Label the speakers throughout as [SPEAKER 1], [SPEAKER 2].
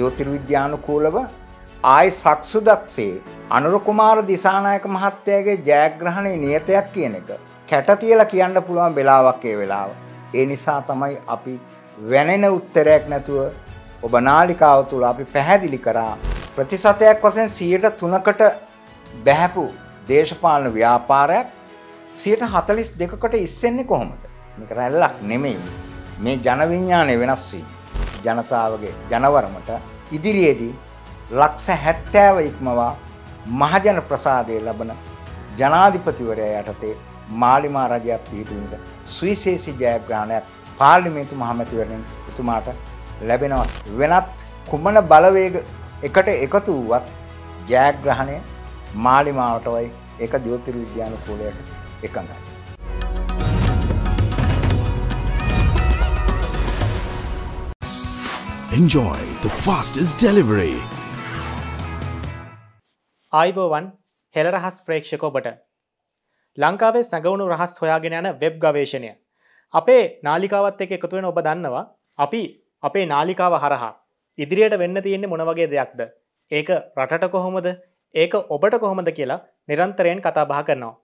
[SPEAKER 1] ජෝතිර්විද්‍යානුකූලව ආයි සක්සුදක්සේ අනුරකුමාර දිසානායක මහත්තයාගේ ජයග්‍රහණය නියතයක් කියන එක කැට තියලා කියන්න පුළුවන් වෙලාවක් ඒ වෙලාව. ඒ නිසා තමයි අපි වැනෙන උත්තරයක් නැතුව ඔබ නාලිකාව තුළ අපි පැහැදිලි කරා ප්‍රතිශතයක් වශයෙන් 103කට බැහැපු දේශපාලන ව්‍යාපාරයක් 142කට ඉස්සෙන්නේ කොහොමද? මේක රැල්ලක් නෙමෙයි. මේ ජන විඥානය වෙනස් වීම. ජනතාවගේ ජනවරමට ඉදිරියේදී ලක්ෂ හැත්තෑව ඉක්මවා මහජන ප්‍රසාදය ලබන ජනාධිපතිවරය යටතේ මාලිමා රජයක් පිහිටීමට සුවිශේෂි ජයග්‍රහණයක් පාර්ලිමේන්තු මහමැතිවරණින් එතුමාට ලැබෙනවා. වෙනත් කුමන බලවේග එකට එකතු වුවත් ජයග්‍රහණය මාලිමාවටවයි එක ජෝතිර විද්‍යාන කූලයට එකඳයි. enjoy the fastest delivery.
[SPEAKER 2] අයිබෝවන් හෙළ රහස් ප්‍රේක්ෂක ඔබට ලංකාවේ සැඟවුණු රහස් හොයාගෙන යන වෙබ් ගවේශණය අපේ නාලිකාවත් එක එකතුවෙන ඔබ දන්නවා අපි අපේ නාලිකාව හරහා ඉදිරියට වෙන්න තියෙන්නේ මොනවගේ දෙයක්ද ඒක රටට කොහොමද ඒක ඔබට කොහොමද කියලා නිරන්තරයෙන් කතා බහ කරනවා.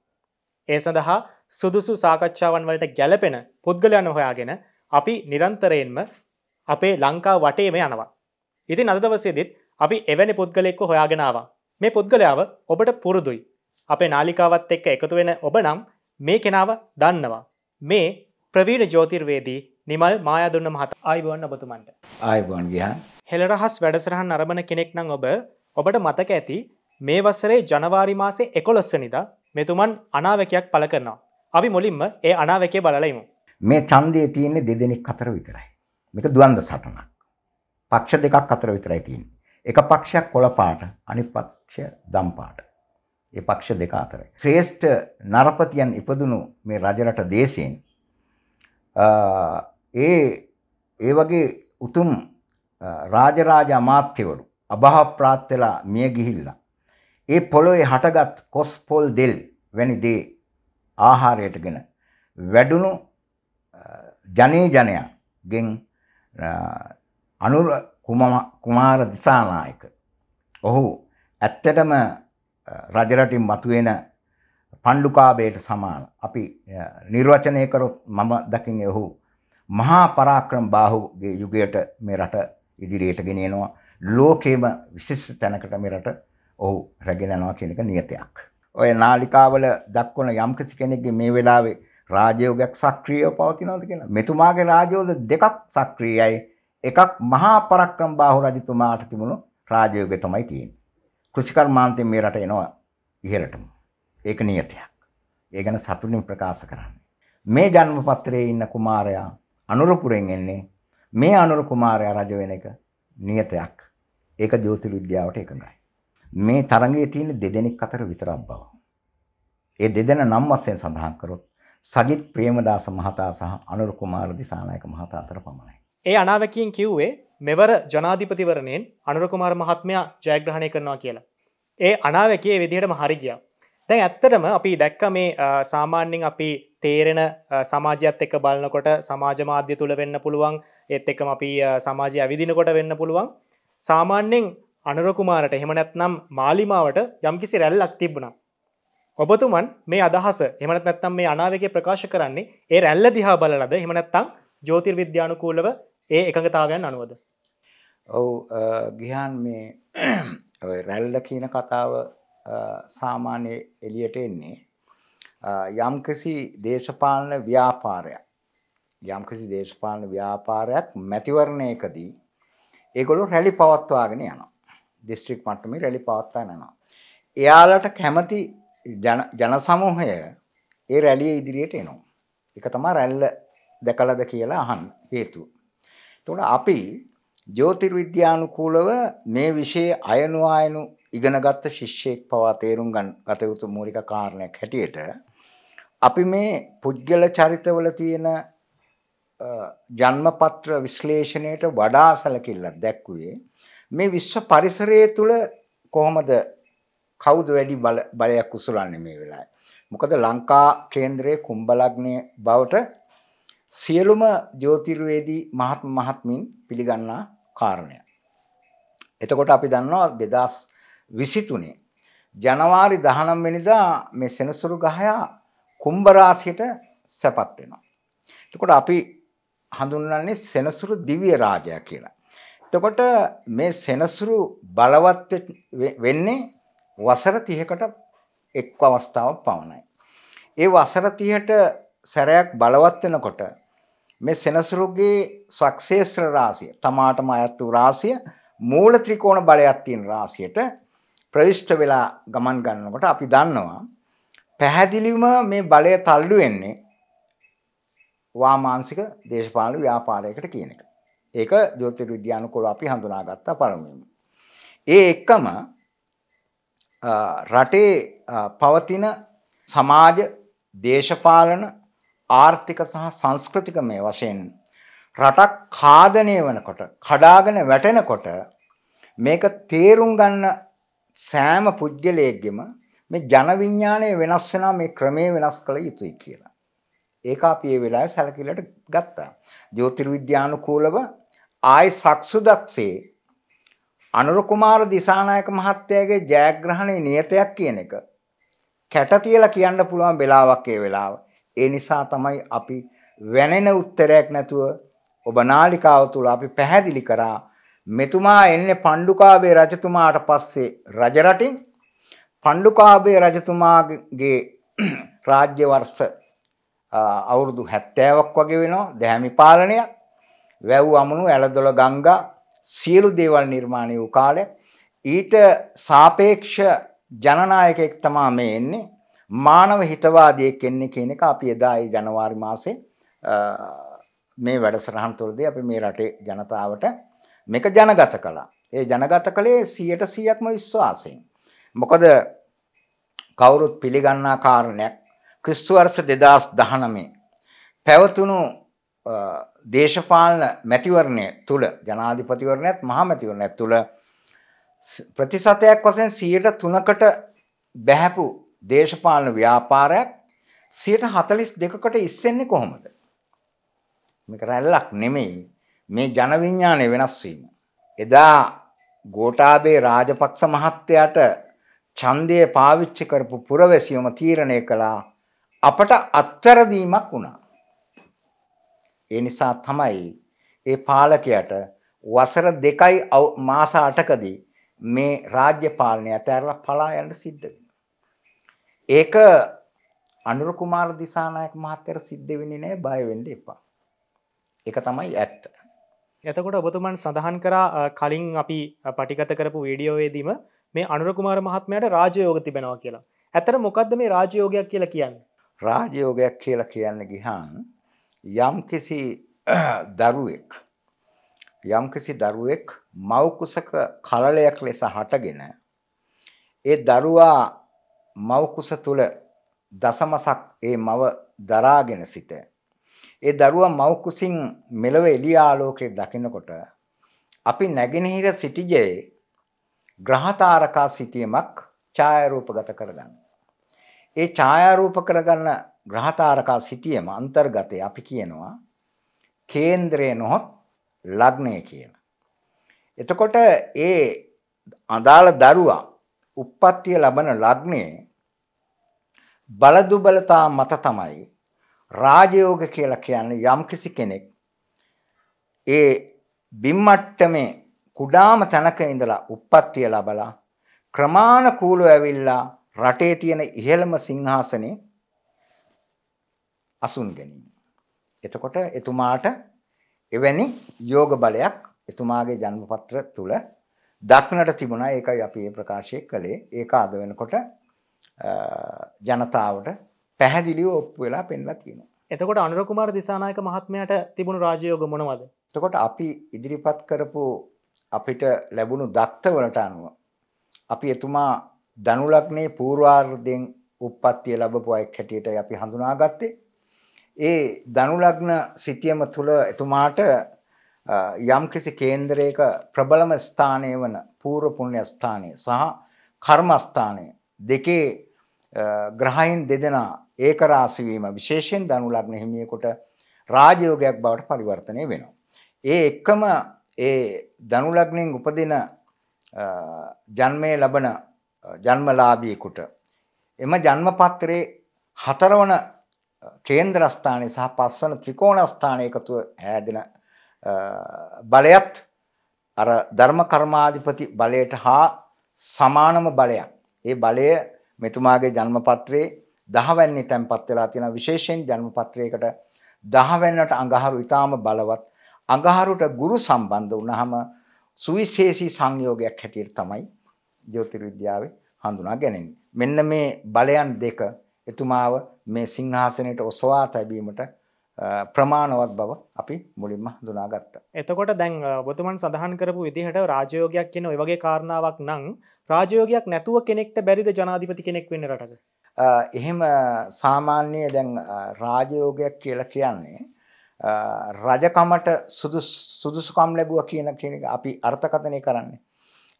[SPEAKER 2] ඒ සඳහා සුදුසු සාකච්ඡාවන් වලට ගැලපෙන පුද්ගලයන් හොයාගෙන අපි නිරන්තරයෙන්ම අපේ ලංකා වටේම යනවා. ඉතින් අද දවසේදෙත් අපි එවැනි පුද්ගලෙක්ව හොයාගෙනවා. මේ පුද්ගලයාව ඔබට පුරුදුයි. අපේ නාලිකාවත් එක්ක එකතු වෙන ඔබ නම් මේ කෙනාව දන්නවා. මේ ප්‍රවීණ ජෝතිර්වේදී නිමල් මායදුන්න මහත අයිබුවන් ඔබතුමන්ට. අයිබුවන් ගිය. හෙළරහස් වැඩසරහන් අරබන කෙනෙක් නම් ඔබ ඔබට මතක ඇති මේ වසරේ ජනවාරි මාසේ එකොලොස්සනිද මෙතුමන් අනාවකයක් පල කරනවා. අපි මුලින්ම ඒ අනාවකේ බලලයිමු.
[SPEAKER 1] මේ චන්දය තියන්නේ දෙදෙනෙක් අතර විතරයි. මේක ද්වන්ද සටනක්. පක්ෂ දෙකක් අතර විතරයි තියෙන්නේ. එක පක්ෂයක් කොළ පාට, අනිත් පක්ෂය දම් පාට. ඒ පක්ෂ දෙක අතරයි. ශ්‍රේෂ්ඨ නරපතියන් ඉපදුණු මේ රජරට දේශයෙන් ඒ ඒ වගේ උතුම් රාජරාජ අමාත්‍යවරු අභා ප්‍රාත් වෙලා මිය ගිහිල්ලා ඒ පොළොවේ හටගත් කොස් පොල් දෙල් වැනි දේ ආහාරයටගෙන වැඩුණු ජනේ ජනයාගෙන් අනුර කුමාර දිසානායක. ඔහු ඇත්තටම රජරටින් මතුවෙන පණ්ඩුකාබේට සමාන. අපි නිර්වචනය කරොත් මම දකින්නේ ඔහු මහා පරාක්‍රම බාහුගේ යුගයට මේ රට ඉදිරියට ගෙනියනවා. ලෝකේම විශේෂ තැනකට මේ රට ඔහු රැගෙන යනවා කියන එක නියතයක්. ඔය නාලිකාවල දක්වන යම්කිසි කෙනෙක්ගේ මේ වෙලාවේ රාජයෝගයක් සක්‍රියව පවතිනවද කියලා. මෙතුමාගේ රාජයෝග දෙකක් සක්‍රියයි. එකක් මහා පරක්‍රමබාහු රජතුමාට තිබුණු රාජයෝගය තමයි තියෙන්නේ. කෘෂිකර්මාන්තයෙන් මේ රට එනවා ඉහළටම. ඒක නියතයක්. ඒ ගැන සතුටින් ප්‍රකාශ කරන්නේ. මේ ජන්මපත්‍රයේ ඉන්න කුමාරයා අනුරපුරෙන් එන්නේ. මේ අනුර කුමාරයා රජ වෙන එක නියතයක්. ඒක ජ්‍යොතිෂ විද්‍යාවට එකඟයි. මේ තරඟයේ තියෙන දෙදෙනෙක් අතර විතරක් බව. ඒ දෙදෙනා නම් වශයෙන් සඳහන් කරොත් සජිත් ප්‍රේමදාස මහතා සහ අනුර කුමාර දිසානායක මහතා අතර පමණයි.
[SPEAKER 2] ඒ අනාවැකියෙන් කිව්වේ මෙවර ජනාධිපතිවරණයෙන් අනුර කුමාර මහත්මයා ජයග්‍රහණය කරනවා කියලා. ඒ අනාවැකේ විදිහටම හරි ගියා. දැන් ඇත්තටම අපි දැක්ක මේ සාමාන්‍යෙන් අපි තේරෙන සමාජයත් එක්ක බලනකොට සමාජ මාධ්‍ය තුළ වෙන්න පුළුවන් ඒත් එකම අපි සමාජය ඇවිදිනකොට වෙන්න පුළුවන් සාමාන්‍යෙන් අනුරකුමාරට හෙමනැත්නම් මාලිමාවට යම්කිසි රැල්ලක් තිබුණා ඔබතුමන් මේ අදහස එමනත් නැත්තම් මේ අනාවගේ ප්‍රකාශ කරන්නේ ඒ රැල්ල දිහා බලලද එමනත්තං ජෝතිර් විද්‍යානුකූලව ඒ එකඟතාවයන් අනුවද.
[SPEAKER 1] ඔවු ගිහන් මේ රැල්ල කියන කතාව සාමාන්‍ය එලියට එන්නේ යම්කිසි දේශපාලන ව්‍යාපාරයක් යම්කිසි දේශපාලන ව්‍යාපාරයක් මැතිවරණයකදී ඒගොලු රැලි පවත්වාගෙන යනවා දිස්ත්‍රික් මට්ටමේ රැලි පවත්වා යනවා එයාලට කැමති ජන සමූහය ඒ රැලිය ඉදිරියට එනවා. එක තමා රැල්ල දැකලද කියලා අහන් හේතුව. තුොට අපි ජෝතිර් විද්‍යානුකූලව මේ විෂය අයනු අයනු ඉගෙනගත්ත ශිෂ්‍යයෙක් පවා තේරුම් ගතයුතු මූලික කාරණයක් හැටියට අපි මේ පුද්ගල චරිතවල තියෙන ජන්මපත්‍ර විශ්ලේෂණයට වඩා සැලකිල්ලක් දැක්වුවේ මේ විශ්ව පරිසරය තුළ කොහොමද කවුද වැඩි බලයක් උසුලන්නේ මේ වෙලාවේ. මොකද ලංකා කේන්ද්‍රයේ කුම්භ ලග්නයේ බවට සියලුම ජ්‍යොතිර්වේදී මහත් මහත්මින් පිළිගන්නා කාරණයක්. එතකොට අපි දන්නවා 2023 ජනවාරි 19 වෙනිදා මේ සෙනසුරු ගහය කුම්භ රාශියට සැපත් වෙනවා. එතකොට අපි හඳුන්වන්නේ සෙනසුරු දිව්‍ය රාජයා කියලා. එතකොට මේ සෙනසුරු බලවත් වෙන්නේ වසර 30කට එක් අවස්ථාවක් පවණයි. ඒ වසර 30ට සැරයක් බලවත් වෙනකොට මේ සෙනසුරුගේ සක්සේස්ත්‍ර රාශිය තමාටම අයත් වූ රාශිය මූල ත්‍රිකෝණ බලයක් තියෙන රාශියට ප්‍රවිෂ්ඨ වෙලා ගමන් ගන්නකොට අපි දන්නවා පැහැදිලිවම මේ බලය තල්ලු වෙන්නේ වාමාංශික දේශපාලන ව්‍යාපාරයකට කියන එක. ඒක ජ්‍යොතිර්විද්‍යානුකූලව අපි හඳුනාගත්තා පළමුවෙන්. ඒ එකම රටේ පවතින සමාජ දේශපාලන ආර්ථික සහ සංස්කෘතික මේ වශයෙන් රටක් කාදනය වනකොට කඩාගෙන වැටෙනකොට මේක තේරුම් ගන්න සෑම පුද්ගලයෙක්ගෙම මේ ජනවිඤ්ඤාණය වෙනස් වෙනා මේ ක්‍රමය වෙනස් කළ යුතුයි කියලා. ඒක අපි ඒ වෙලාවේ සැලකිල්ලට ගත්තා. ජ්‍යොතිර්විද්‍යානුකූලව ආයි සක්සුදක්සේ අනුර කුමාර දිසානායක මහත්තයාගේ ජයග්‍රහණේ නියතයක් කියන එක කැට තියලා කියන්න පුළුවන් වෙලාවක් ඒ වෙලාව. ඒ නිසා තමයි අපි වැනෙන උත්තරයක් නැතුව ඔබ නාලිකාව තුළ අපි පැහැදිලි කරා මෙතුමා එන්නේ පණ්ඩුකාභය රජතුමාට පස්සේ රජ රටින් පණ්ඩුකාභය රජතුමාගේ රාජ්‍ය වර්ෂ අවුරුදු 70ක් වගේ වෙනවා දැහැමි පාලනයක් වැව් අමුණු ඇලදොල ගංගා සියලු දේවල් නිර්මාණය වූ කාලය ඊට සාපේක්ෂ ජනනායකයෙක් තමා මේ එන්නේ මානව හිතවාදයෙක් එන්නේ කියන එක අපි එදා ඒ ජනවාරි මාසේ මේ වැඩසටහන් තුළදී අපි මේ රටේ ජනතාවට මේක ජනගත කළා. ඒ ජනගත කළේ 100%ක්ම විශ්වාසයෙන්. මොකද කවුරුත් පිළිගන්නා කාරණයක් ක්‍රිස්තු වර්ෂ 2019 පැවතුණු දේශපාලන මැතිවරණය තුළ ජනාධිපතිවරණයත් මහමැතිවරණයත් තුළ ප්‍රතිශතයක් වශයෙන් 103කට බැහැපු දේශපාලන ව්‍යාපාරයක් 142කට ඉස්සෙන්නේ කොහොමද? මේක රැල්ලක් නෙමෙයි මේ ජන විඥානය වෙනස් වීම. එදා ගෝඨාභය රාජපක්ෂ මහත්තයාට ඡන්දය පාවිච්චි කරපු පුරවැසියම තීරණය කළා අපට අත්තරදීමක් වුණා. ඒ නිසා තමයි ඒ පාලකයාට වසර දෙකයි මාස 8කදී මේ රාජ්‍ය පාලනය අතහැරලා පලා යන්න සිද්ධ වෙනවා. ඒක අනුර කුමාර දිසානායක මහත්තයාට සිද්ධ වෙන්නේ නැහැ බය වෙන්න එපා. ඒක තමයි ඇත්ත.
[SPEAKER 2] එතකොට ඔබතුමන් සඳහන් කරා කලින් අපි පටිගත කරපු වීඩියෝවේදීම මේ අනුර කුමාර මහත්මයාට රාජයෝග තිබෙනවා කියලා. ඇතර මොකද්ද මේ රාජයෝගයක් කියලා කියන්නේ?
[SPEAKER 1] රාජයෝගයක් කියලා කියන්නේ ගිහාන් යම්කිසි දරුවෙක් යම්කිසි දරුවෙක් මව් කුසක කලලයක් ලෙස හටගෙන ඒ දරුවා මව් කුස තුල දසමසක් ඒ මව දරාගෙන සිට ඒ දරුවා මව් කුසින් මෙලව එළිය ආලෝකයේ දකිනකොට අපි නැගෙනහිර සිටිජයේ ග්‍රහතාරකා සිටීමක් ඡායාරූපගත කරගන්න. ඒ ඡායාරූප කරගන්න ග්‍රහතාරකා සිටියම අන්තර්ගතය අපි කියනවා කේන්ද්‍රය නොහොත් ලග්නය කියලා. එතකොට ඒ අදාළ දරුවා උප්පත්තිය ලබන ලග්නයේ බලදුබලතා මත තමයි රාජයෝග කියලා කියන්නේ යම්කිසි කෙනෙක් ඒ බිම්මට්ටමේ කුඩාම තැනක ඉඳලා උප්පත්තිය ලබලා ක්‍රමානුකූලව ඇවිල්ලා රටේ තියෙන ඉහළම සිංහාසනේ අසුන් ගැනීම. එතකොට එතුමාට එවැනි යෝග බලයක් එතුමාගේ ජන්මපත්‍ර තුල දක්නට තිබුණා. ඒකයි අපි මේ ප්‍රකාශය කළේ. ඒක අද වෙනකොට ජනතාවට පැහැදිලිව ඔප්පු වෙලා පෙන්ලා තියෙනවා. එතකොට අනුර කුමාර දිසානායක මහත්මයාට තිබුණු රාජයෝග මොනවද? එතකොට අපි ඉදිරිපත් කරපු අපිට ලැබුණු දත්තවලට අනුව අපි එතුමා දනුලග්නේ පූර්වාර්ධයෙන් උප්පත්තිය ලැබපු අයෙක් හැටියටයි අපි හඳුනාගත්තේ. ඒ ධනුලග්න සිටියම තුළ එතුමාට යම්කිසි කේන්දරයක ප්‍රබලම ස්ථානය වන පූර්ව පුණ්‍ය ස්ථානය සහ කර්ම ස්ථානය දෙකේ ග්‍රහයන් දෙදෙනා ඒක රාශි වීම විශේෂයෙන් ධනු ලග්න හිමියෙකුට රාජയോഗයක් බවට පරිවර්තනය වෙනවා. ඒ එක්කම ඒ ධනු ලග්නෙන් උපදින ජන්මයේ ලබන ජන්මලාභියෙකුට එම ජන්ම පත්‍රයේ හතරවන කේන්ද්‍රස්ථානයේ සහ පස්සන ත්‍රිකෝණස්ථානයේ එකතුව ඈදෙන බලයත් අර ධර්ම කර්මාධිපති බලයට හා සමානම බලයක්. ඒ බලය මෙතුමාගේ ජන්මපත්‍රයේ 10 වෙනි තැන්පත් වෙලා තියෙන විශේෂයෙන් ජන්මපත්‍රයකට 10 වෙනිට අඟහරු ඊටාම බලවත් අඟහරුට ගුරු සම්බන්ධ වුණාම සුවිශේෂී සංයෝගයක් හැටියට තමයි ජ්‍යොතිර්විද්‍යාවේ හඳුනා ගැනෙන්නේ. මෙන්න මේ බලයන් දෙක එතුමාව මේ සිංහාසනයට ඔසවා තැබීමට ප්‍රමාණවත් බව අපි මුලින්ම හඳුනාගත්ත.
[SPEAKER 2] එතකොට දැන් බොතුමන් සඳහන් කරපු විදිහට රාජයෝගයක් කියන ඔයවගේ කාරණාවක් නං රාජයෝගයක් නැතුව කෙනෙක්ට බැරිද ජනාධිපති කෙනෙක් වෙන්න රටද.
[SPEAKER 1] එහෙම සාමාන්‍යය දැන් රාජයෝගයක් කියල කියන්නේ. රජකමට සුදුසුකම් ලැබුව කියන කෙනෙ අපි අර්ථකථනය කරන්නේ.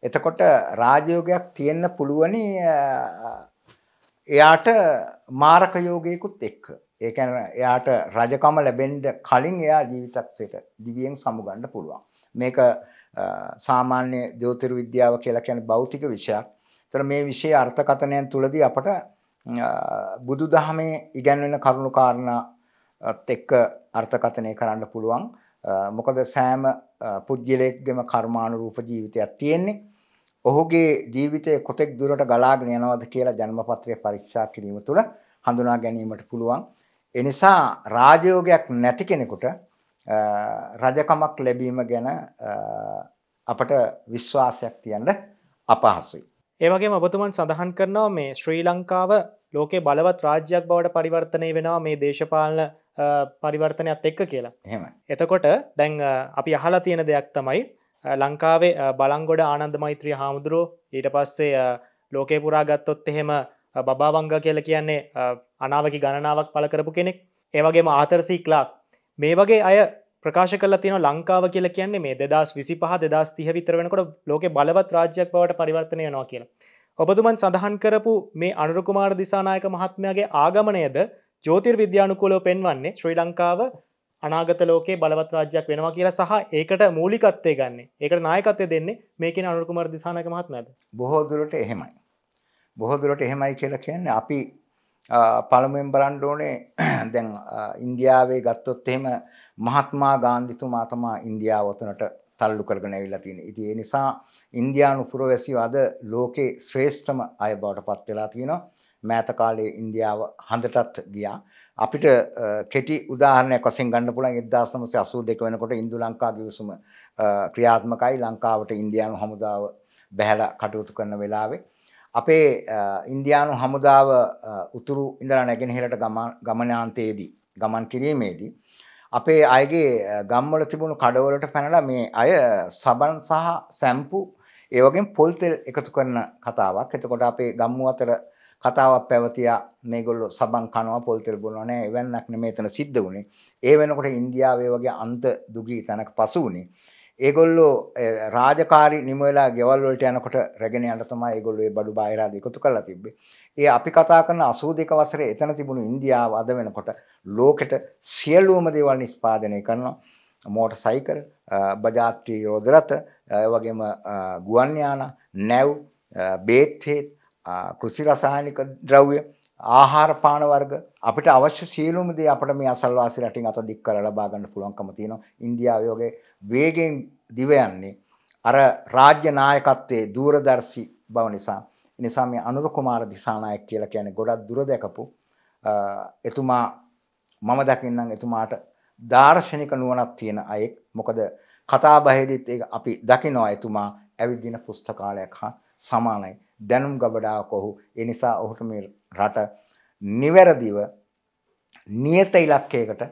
[SPEAKER 1] එතකොට රාජයෝගයක් තියෙන්න පුළුවනි එයාට මාරක යෝගයකුත් එක්ක. ඒ කියන්නේ එයාට රජකම ලැබෙන්න කලින් එයා ජීවිතක්සයට දිවියෙන් සමුගන්න පුළුවන්. මේක සාමාන්‍ය ජ්‍යොතිර විද්‍යාව කියලා කියන්නේ භෞතික විෂයක්. ඒතර මේ විෂයේ අර්ථකථනයන් තුලදී අපට බුදුදහමේ ඉගැන්වෙන කරුණු කාරණාත් එක්ක අර්ථකථනය කරන්න පුළුවන්. මොකද සෑම පුද්ගලයෙක්ගේම කර්මානුරූප ජීවිතයක් තියෙන්නේ. ඔහුගේ ජීවිතය කොතෙක් දුරට ගලාගෙන යනවද කියලා ජන්මපත්‍රය පරීක්ෂා කිරීම තුළ හඳුනා ගැනීමට පුළුවන්. එනිසා රාජයෝගයක් නැති කෙනෙකුට රජකමක් ලැබීම ගැන අපට විශ්වාසයක් තියන්න අපහසුයි. ඒවගේ ඔබතුමන් සඳහන් කරනවා මේ ශ්‍රී ලංකාව
[SPEAKER 2] ලෝකේ බලවත් රාජ්‍යයක් බවට පරිවර්තනය වෙනවා මේ දේශපාලන පරිවර්තනයක් එක්ක කියලා. එතකොට දැන් අපි අහලා තියෙන දෙයක් තමයි ලංකාවේ බලංගොඩ ආනන්ද මෛත්‍රී හාමුදුරුව ඊට පස්සේ ලෝකේ පුරා ගත්තොත් එහෙම බබාවංග කියල කියන්නේ අනාවකි ගණනාවක් පල කරපු කෙනෙක් ඒවගේම ආතරසී ක්ලාක් මේ වගේ අය ප්‍රකාශ කල තින ලංකාව කියල කියන්නේ මේ දෙදස් විසි පහ දෙදස් තිහ විතර වෙනකොට ලෝක බලවත් රාජ්‍යයක් බවට පරිවර්තනය නවා කියල. ඔබතුමන් සඳහන් කරපු මේ අනුරකුමාර දිසානායක මහත්මයාගේ ආගමනයද ජෝතිර් විද්‍යානුකූලෝ පෙන්වන්නේ ශ්‍රී ලංකාව අනාගත ලෝකේ බලවත් රාජ්‍යයක් වෙනවා කියලා සහ ඒකට මූලිකත්වය ගන්න ඒකට නායකත්වය දෙන්නේ මේකෙන
[SPEAKER 1] අනුකුමර දිසානක මහත්මයාද බොහෝ දුරට එහෙමයි බොහෝ දුරට එහෙමයි කියලා කියන්නේ අපි පළමුවෙන් බලන්න ඕනේ දැන් ඉන්දියාවේ ගත්තොත් එහෙම මහත්මා ගාන්ධිතුමා තමයි ඉන්දියාව උතනට තල්ලු කරගෙන ඇවිල්ලා තියෙන්නේ. ඉතින් ඒ නිසා ඉන්දියානු පුරවැසියෝ අද ලෝකේ ශ්‍රේෂ්ඨම අය බවට පත් වෙලා තියෙනවා. මෑත කාලයේ ඉන්දියාව හඳටත් ගියා. අපිට කෙටි උදාහරණයක් වශයෙන් ගන්න පුළුවන් 1982 වෙනකොට ඉන්දු ලංකා ගිවිසුම ක්‍රියාත්මකයි ලංකාවට ඉන්දියානු හමුදාව බැහැලා කටයුතු කරන වෙලාවේ අපේ ඉන්දියානු හමුදාව උතුරු ඉඳලා නැගෙනහිරට ගමනාන්තයේදී ගමන් කිරීමේදී අපේ අයගේ ගම්වල තිබුණු කඩවලට පැනලා මේ අය සබන් සහ සැම්පු ඒ වගේ පොල් තෙල් එකතු කරන කතාවක්. එතකොට අපේ ගම්මු අතර කතාවක් පැවතියා මේගොල්ලෝ සබන් කනවා පොල් තෙල් බොනවා නෑ එවන්නක් නෙමෙයි එතන සිද්ධ වුණේ. ඒ වෙනකොට ඉන්දියාවේ වගේ අන්ත දුගී තැනක පසු වුණේ. ඒගොල්ලෝ රාජකාරි නිම වෙලා ගෙවල් වලට යනකොට රැගෙන යන්න තමයි ඒගොල්ලෝ ඒ බඩු බාහිරාද එකතු කරලා තිබ්බේ. ඒ අපි කතා කරන 82 වසරේ එතන තිබුණු ඉන්දියාව අද වෙනකොට ලෝකෙට සියලුම දේවල් නිෂ්පාදනය කරනවා. මෝටර් සයිකල්, බජාජ් ටී රෝද රථ, ඒ වගේම ගුවන් යානා, නැව්, බේත් හේත් කෘෂි රසායනික ද්‍රව්‍ය ආහාර පාන වර්ග අපිට අවශ්‍ය සියලුම දේ අපිට මේ අසල්වාසී රටින් අත දික් කරලා ලබා ගන්න පුළුවන්කම තියෙනවා. ඉන්දියාවේ වගේ වේගෙන් දිව යන්නේ අර රාජ්‍ය නායකත්වයේ දූරදර්ශී බව නිසා. ඒ නිසා මේ අනුර කුමාර දිසානායක කියලා කියන්නේ ගොඩක් දුර දැකපු එතුමා මම දකින්නම් එතුමාට දාර්ශනික නුවණක් තියෙන අයෙක්. මොකද කතා බහේදීත් ඒක අපි දකිනවා එතුමා ඇවිදින පුස්තකාලයක් හා සමානයි. දැනුම් ගබඩාවක් ඔහු. ඒ නිසා ඔහුට මේ රට නිවැරදිව නියත ඉලක්කයකට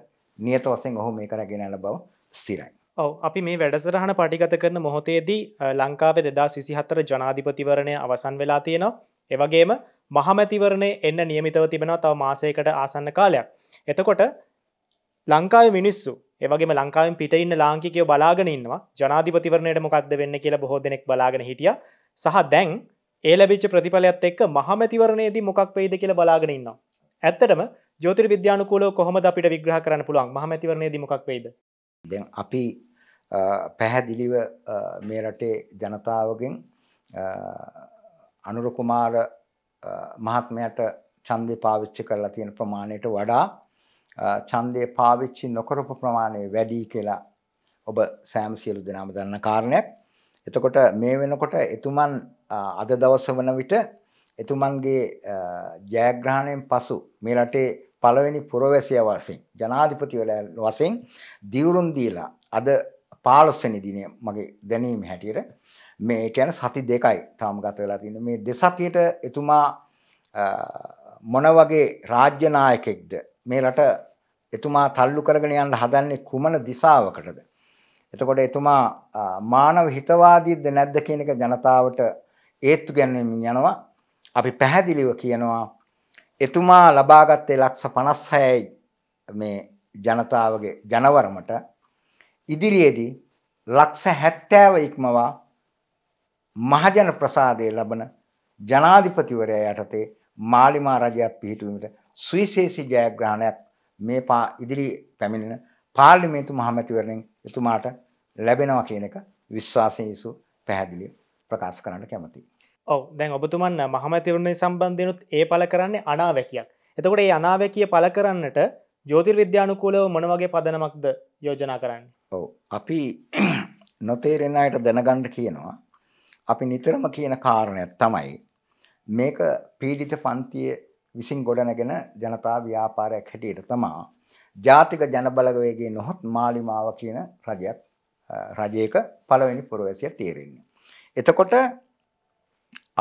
[SPEAKER 1] නියත වශයෙන් ඔහු මේක රැගෙන යන බව ස්ථිරයි.
[SPEAKER 2] ඔව අපි මේ වැඩසරහන පටිගත කරන මොහොතේදී ලංකාවේ දෙදා සිසිහත්තර ජනාධිපතිවරණය අවසන් වෙලා තියෙනවා. එවගේම මහමැතිවරණය එන්න නියමිතව තිබෙන තව මාසයකට ආසන්න කාලයක්. එතකොට ලංකාව මිනිස්සු ඒවගේ ලංකාවෙන් පිටඉන්න ලාංකිකය බලාගෙනන්නවා ජනාධිපතිවරණයට මොකක්ද වෙන්න කියලා බොහෝ දෙනෙක් බලාගෙන හිටිය සහ දැන් ඒ ලැබිච ප්‍රතිඵලයක්ත් එක්ක මහමැතිවරණයේදී මොකක් වෙයිද කියල බලාගෙන ඉන්නවා. ඇත්තටම ජෝතිර විද්‍යානකූල කොහොම අපිට විග්‍රහ කරන්න පුළුවන් මහමැතිවරණයේදී මොකක් වෙයිද.
[SPEAKER 1] දැන් අපි පැහැදිලිව මේ රටේ ජනතාවගෙන් අනුරකුමාර මහත්මයට චන්දය පාවිච්චි කරලා තියෙන ප්‍රමාණයට වඩා චන්දය පාවිච්චි නොකරපු ප්‍රමාණය වැඩී කියලා ඔබ සෑම් සියලු දෙනාම දන්න කාරණයක් එතකොට මේ වෙනකොට එතුමන් අද දවස වන විට එතුමන්ගේ ජයග්‍රහණයෙන් පසු මේ රටේ පළවෙනි පුරවැසිය වශයෙන් ජනාධිපතිවරයා වශයෙන් දිවුරුම් දීලා අද 15 වෙනි දිනේ මගේ දැනීම හැටියට මේ කියන්නේ සති දෙකයි තාම ගත වෙලා තියෙන මේ දෙසතියට එතුමා මොන වගේ රාජ්‍ය නායකෙක්ද මේ රට එතුමා තල්ලු කරගෙන යන්න හදන්නේ කුමන දිශාවකටද එතකොට එතුමා මානව හිතවාදීද නැද්ද කියන එක ජනතාවට ඒත්තු ගැන්වීමෙන් යනවා. අපි පැහැදිලිව කියනවා එතුමා ලබාගත්තේ ලක්ෂ 56යි මේ ජනතාවගේ ජනවරමට ඉදිරියේදී ලක්ෂ 70 ඉක්මවා මහජන ප්‍රසාදය ලබන ජනාධිපතිවරයා යටතේ මාලිමා රජයක් පිහිටුවීමට සුවිශේෂී ජයග්‍රහණයක් මේ පා ඉදිරි පැමිණෙන පාර්ලිමේන්තු මහමැතිවරණයෙන් එතුමාට ලැබෙනවා කියන එක විශ්වාසයෙන් ඉසු පැහැදිලිව ප්‍රකාශ කරන්න කැමති.
[SPEAKER 2] ඔව් දැන් ඔබතුමන් මහමැතිවරණය සම්බන්ධයනුත් ඒ පල කරන්නේ අනාවැකයක්. එතකොට ඒ අනාවැකිය පල කරන්නට ජෝතිර් විද්‍යානුකූලව මොනවගේ පදනමක්ද යෝජනා කරන්න.
[SPEAKER 1] ඔව අපි නොතේරෙන අයට දැනගණ්ඩ කියනවා. අපි නිතරම කියන කාරණයක් තමයි. මේක පීඩිත පන්තිය විසින් ගොඩනගෙන ජනතා ව්‍යාපාරයක් හැටියට තමා ජාතික ජනබලවේගයේ නොහොත් මාලිමාව කියන රජයක් රජයක පළවෙනි පුරවැසිය තීරෙන්නේ. එතකොට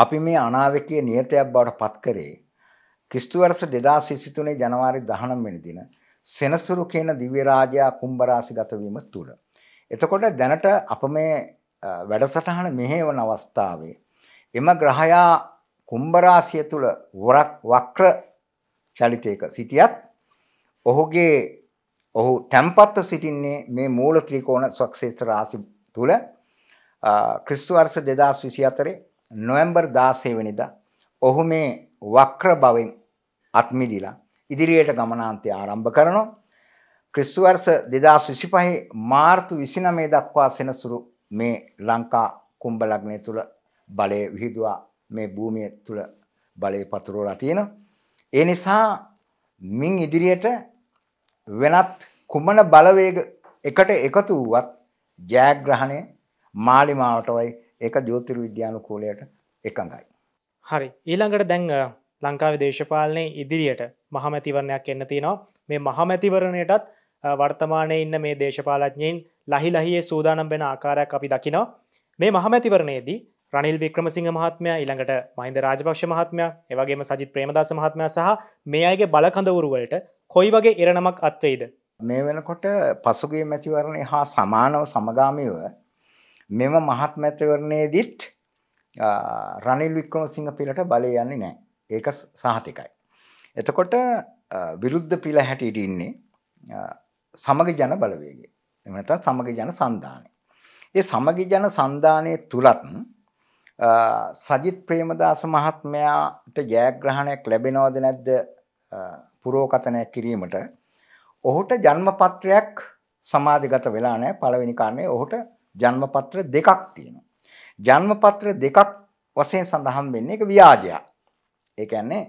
[SPEAKER 1] අපි මේ අනාවකයේ නියතයක් බවට පත් කරේ ක්‍රිස්තු වර්ෂ 2023 ජනවාරි 19 වෙනි දින සෙනසුරු කියන දිව්‍ය රාජයා කුම්භ රාශිගත වීම තුල. එතකොට දැනට අප මේ වැඩසටහන මෙහෙවන අවස්ථාවේ එම ග්‍රහයා කුම්භ රාශිය තුල වක්‍ර චලිතයක සිටියත් ඔහුගේ ඔහු තැම්පත්ව සිටින්නේ මේ මූල ත්‍රිකෝණ ස්වක්ෂේත්‍ර රාශි තුල ක්‍රිස්තු වර්ෂ 2024 නොවැම්බර් 16 වෙනිදා ඔහු මේ වක්‍ර භවෙන් අත් මිදිලා ඉදිරියට ගමනාන්තය ආරම්භ කරනවා ක්‍රිස්තු වර්ෂ 2025 මාර්තු 29 දක්වා සෙනසුරු මේ ලංකා කුම්භ ලග්නය තුල බලය විහිදුවා මේ භූමිය තුල බලය පතුරවලා තියෙනවා ඒ නිසා මින් ඉදිරියට වෙනත් කුමන බලවේග එකට එකතු වුවත් ජයග්‍රහණය මාලිමාවටවයි ඒක ජෝතිර විද්‍යානුකූලයට එකඟයි.
[SPEAKER 2] හරි ඊළඟට දැන් ලංකාවේ දේශපාලනය ඉදිරියට මහමැතිවරණයක් එන්න තියෙනවා මේ මහමැතිවරණයටත් වර්තමානය ඉන්න මේ දේශපාලඥයින් ලහි ලහියේ සූදානම් වෙන ආකාරයක් අපි දකිනවා මේ මහමැතිවරණයේදී රනිල් වික්‍රමසිංහ මහත්මයා ඊළඟට මහින්ද රාජපක්ෂ මහත්මයා එවගේම සජිත් ප්‍රේමදාස මහත්මයා සහ මේ අයගේ බලකඳවුරුවලට කොයි වගේ ඉරණමක් අත්වෙයිද.
[SPEAKER 1] මේ වෙනකොට පසුගේ මැතිවරණය හා සමානව සමගාමිව මෙම මහත් මැතිවරණයේදීත් රනිල් වික්‍රමසිංහ පිලට බලය යන්නේ නෑ ඒක සහතිකයි. එතකොට විරුද්ධ පිල හැටියට ඉන්නේ සමග ජන බලවේගේ එමනත සමග ජන සන්ධානය. ඒ සමග ජන සන්ධානය තුළත්න් සජිත් ප්‍රේමදාස මහත්මයාට ජයග්‍රහණයක් ලැබෙනවද නැද්ද පුරෝකථනය කිරීමට ඔහුට ජන්මපත්‍රයක් සමාජගත වෙලා නැහැ පළවෙනි කාරණේ ඔහුට ජන්මපත්‍ර දෙකක් තියෙනවා ජන්මපත්‍ර දෙකක් වශයෙන් සඳහන් වෙන්නේ ඒක ව්‍යාජයක් ඒ කියන්නේ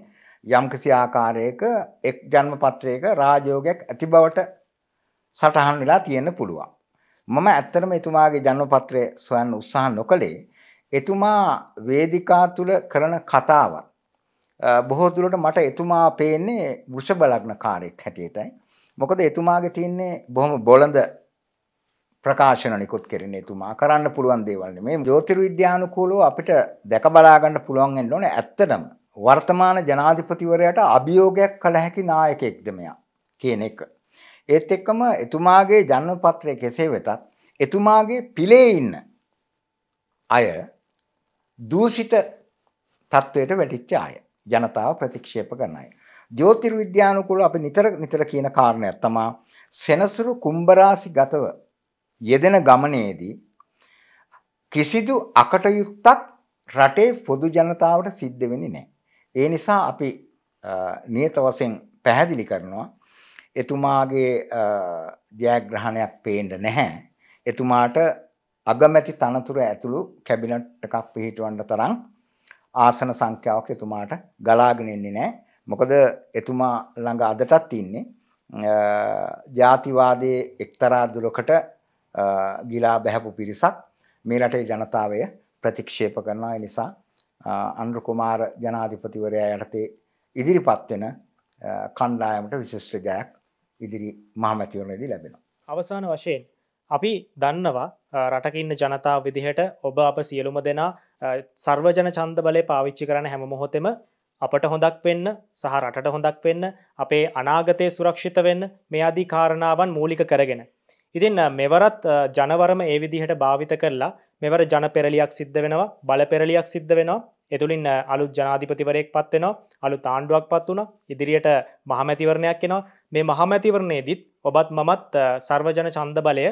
[SPEAKER 1] යම්කිසි ආකාරයක එක් ජන්මපත්‍රයක රාජയോഗයක් ඇති බවට සටහන් වෙලා තියෙන්න පුළුවන් මම ඇත්තටම එතුමාගේ ජන්මපත්‍රය සොයන්න උත්සාහ නොකළේ එතුමා වේදිකා තුල කරන කතාවත් බොහෝ දුරට මට එතුමා පේන්නේ වෘෂභ ලග්න කාර්යයක් හැටියටයි. මොකද එතුමාගේ තියෙන්නේ බොහොම බොළඳ ප්‍රකාශන නිකුත් කරන එතුමා කරන්න පුළුවන් දේවල් නෙමෙයි. ජ්‍යොතිර විද්‍යානුකූලව අපිට දැක බලා ගන්න පුළුවන් වෙන්න ඕනේ ඇත්තටම. වර්තමාන ජනාධිපතිවරයාට අභියෝගයක් කළ හැකි නායකයෙක්ද මෙයා කියන එක. ඒත් එක්කම එතුමාගේ ජන්ම පත්‍රය කෙසේ වෙතත් එතුමාගේ පිලේ ඉන්න අය දූෂිත තත්ත්වයට වැටිච්ච අය. ජනතාව ප්‍රතික්ෂේප කරනයි. ජ්‍යෝතිර්විද්‍යානුකූලව අපි නිතර නිතර කියන කාරණයක් තමයි සෙනසුරු කුම්භ ගතව යෙදෙන ගමනේදී කිසිදු අකටයුත්තක් රටේ පොදු ජනතාවට සිද්ධ වෙන්නේ නැහැ. ඒ නිසා අපි නියත වශයෙන් පැහැදිලි කරනවා එතුමාගේ ජයග්‍රහණයක් පේන්න නැහැ. එතුමාට අගමැති තනතුර ඇතුළු කැබිනට් එකක් පිහිටවන්න තරම් ආසන සංඛ්‍යාවක් එතුමාට ගලාගෙන එන්නේ නැහැ. මොකද එතුමා ළඟ අදටත් ඉන්නේ ජාතිවාදයේ එක්තරා දුරකට ගිලා බහැපු පිරිසක් මේ රටේ ජනතාවය ප්‍රතික්ෂේප කරනවා. ඒ නිසා අනුර කුමාර ජනාධිපතිවරයා යටතේ ඉදිරිපත් වෙන කණ්ඩායමට විශිෂ්ට ජයක් ඉදිරි මහමැතිවරණයේදී ලැබෙනවා.
[SPEAKER 2] අවසාන වශයෙන් අපි දන්නවා රටකින්න ජනතාව විදිහට ඔබ අප සියලුම දෙනා සර්වජන චන්ද බලය පාවිච්චි කරන හැම මොහොතෙම අපට හොඳක් වෙන්න සහ රටට හොඳක් වෙන්න අපේ අනාගතය සුරක්ෂිත වෙන්න මේ අදී කාරණාවන් මූලික කරගෙන. ඉතින් මෙවරත් ජනවරම ඒ විදිහට භාවිත කරලා මෙවර ජනපෙරලියක් සිද්ධ වෙනවා බලපෙරලියක් සිද්ධ වෙනවා එතුළින් අලු ජනාධිපතිවරයෙක් පත්වෙනවා අලු තාණ්ඩුවක් පත් වුණ ඉදිරියට මහමැතිවරණයක් එෙනවා මේ මහමැතිවරණයේදත් ඔබත් මමත් සර්වජන චන්ද බලය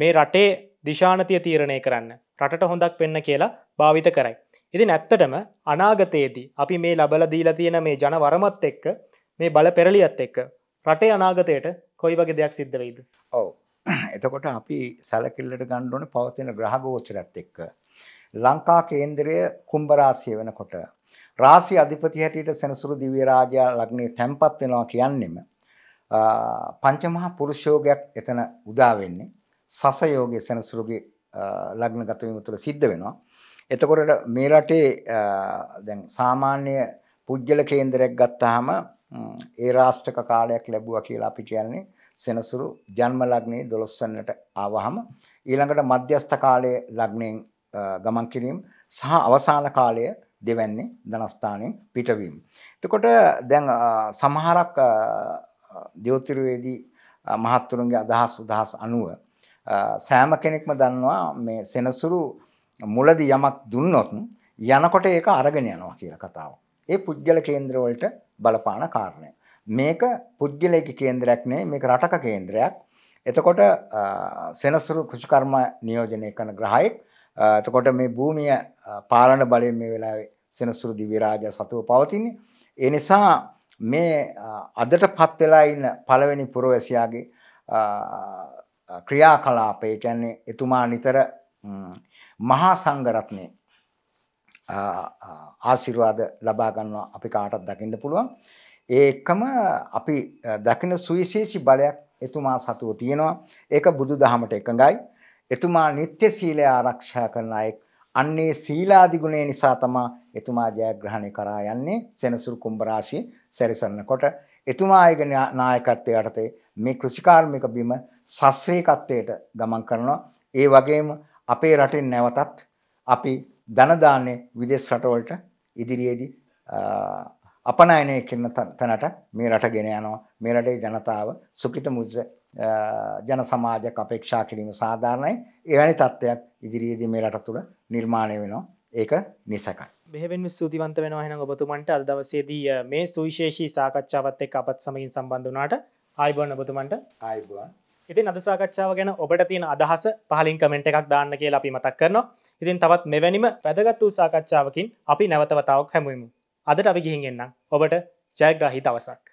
[SPEAKER 2] මේ රටේ දිශානතිය තීරණය කරන්න රට හොඳක් වෙන්න කියලා භාවිත කරයි. ඉතින් ඇත්තටම අනාගතයේදී අපි මේ ලබල දීලා තියෙන මේ ජනවරමත් එක්ක
[SPEAKER 1] මේ බල පෙරලියත් එක්ක රටේ අනාගතයට කොයි වගේ දෙයක් සිද්ධ වෙයිද? ඔව්. එතකොට අපි සැලකිල්ලට ගන්න ඕනේ පවතින ග්‍රහ ගෝචරයත් එක්ක. ලංකා කේන්ද්‍රය කුම්භ රාශිය වෙනකොට රාශි අධිපති හැටියට සෙනසුරු දිව්‍ය රාජයා ලග්නේ තැන්පත් වෙනවා කියන්නේම පංචමහා පුරුෂයෝගයක් එතන උදා වෙන්නේ. සසයෝගය සැනසුරුගේ ලග්න ගතවීම තුළ සිද්ධ වෙනවා. එතකොට මේ රටේ දැන් සාමාන්‍ය පුද්ගල කේන්දරයක් ගත්තාම ඒ රාෂ්ට්‍රක කාලයක් ලැබුවා කියලා අපි කියන්නේ සෙනසුරු ජන්ම ලග්නයේ 12 වෙනිට ආවහම ඊළඟට මධ්‍යස්ථ කාලයේ ලග්නයෙන් ගමන් කිරීම සහ අවසාන කාලය දෙවැන්නේ ධනස්ථානයෙන් පිටවීම. එතකොට දැන් සමහරක් ජ්‍යොතිර්වේදී මහත්තුරුන්ගේ අදහස් උදහස් අනුව සෑම කෙනෙක්ම දන්නවා මේ සෙනසුරු මුලදී යමක් දුන්නොත් යනකොට ඒක අරගෙන යනවා කියලා කතාව. ඒ පුද්ගල කේන්ද්‍ර වලට බලපාන කාරණය. මේක පුද්ගලයක කේන්ද්‍රයක් නෙවෙයි මේක රටක කේන්ද්‍රයක්. එතකොට සෙනසුරු කෘෂිකර්ම නියෝජනය කරන ග්‍රහයෙක් එතකොට මේ භූමිය පාලන බලයෙන් මේ වෙලාවේ සෙනසුරු දිව්‍ය රාජය සතුව පවතින්නේ. ඒ නිසා මේ අදටපත් වෙලා ඉන්න පළවෙනි පුරවැසියාගේ ක්‍රියාකලාපය කියන්නේ එතුමා නිතර මහා සංගරත්නය ආසිර්වාද ලබා ගන්නවා අපි කාටත් දකින්න පුළුවන්. ඒ එක්කම අපි දකින සුවිශේෂී බලයක් එතුමා සතුව තියෙනවා. ඒක බුදුදහමට එකඟයි. එතුමා නිත්‍ය සීලය ආරක්ෂා කරන අයෙක්. අන්නේ සීලාදි ගුණය නිසා තමයි එතුමා ජයග්‍රහණය කරා යන්නේ සෙනසුරු කුම්භ රාශිය සැරිසරනකොට. එතුමාගේ නායකත්වය යටතේ මේ කෘෂිකාර්මික බිම සස්්‍රීකත්වයට ගමන් කරනවා. ඒ වගේම අපේ රටින් නැවතත් අපි ධනදාන්නේ විදෙස් රටවලට ඉදිරියේදී අපනයනය කරන තැනට මේ රට ගෙන යනවා මේ රටේ ජනතාව සුකිත මුද්ද ජන සමාජයක් අපේක්ෂා කිරීම සාධාරණයි එවැනි තත්ත්වයක් ඉදිරියේදී මේ රට තුළ නිර්මාණය වෙනවා ඒක නිසකයි
[SPEAKER 2] බෙහෙවෙන් ස්තුතිවන්ත වෙනවාහෙන ඔබතුමන්ට අදවසේදී මේ සුවිශේෂී සාකච්ඡාවත් එක් අපත් සමගින් සම්බන්ධ වනාට ආයිබෝන ඔබතුමන්ට ආයිබුවන් ඉතින් අද සාකච්ඡාව ගැන ඔබට තියෙන අදහස පහලින් කමෙන්ට් එකක් දාන්න කියලා අපි මතක් කරනවා ඉතින් තවත් මෙවැනිම වැදගත් වූ සාකච්ඡාවකින් අපි නැවතවතාවක් හැමුවමු අදට අපි ගිහිගෙන්න්නම් ඔබට ජයග්‍රහි දවසක්